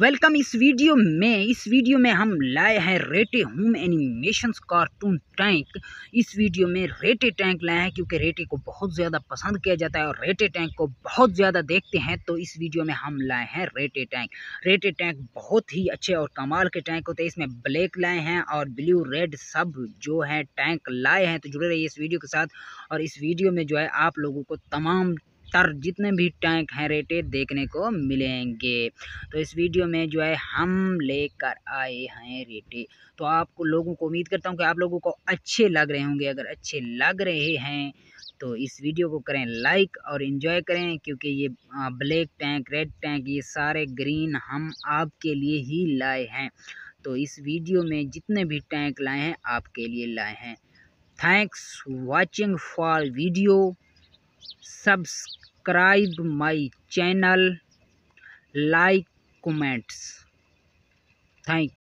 welcome इस video में इस वीडियो में हम लाए हैं रेटे होम एनिमेशन कार्टून टैंक इस वीडियो में रेटे टैंक लाए हैं क्योंकि रेटे को बहुत ज़्यादा पसंद किया जाता है और रेटे टैंक को बहुत ज़्यादा देखते हैं तो इस वीडियो में हम लाए हैं रेटे टैंक रेटे टैंक बहुत ही अच्छे और कमाल के टैंक होते हैं इसमें ब्लैक लाए हैं और ब्लू रेड सब जो है टैंक लाए हैं तो जुड़े रहिए इस वीडियो के साथ और इस वीडियो में जो है आप लोगों को तमाम तर जितने भी टैंक हैं रेटेड देखने को मिलेंगे तो इस वीडियो में जो है हम लेकर आए हैं रेटे तो आपको लोगों को उम्मीद करता हूँ कि आप लोगों को अच्छे लग रहे होंगे अगर अच्छे लग रहे हैं तो इस वीडियो को करें लाइक और इन्जॉय करें क्योंकि ये ब्लैक टैंक रेड टैंक ये सारे ग्रीन हम आपके लिए ही लाए हैं तो इस वीडियो में जितने भी टैंक लाए हैं आपके लिए लाए हैं thanks watching for video subscribe my channel like comments thank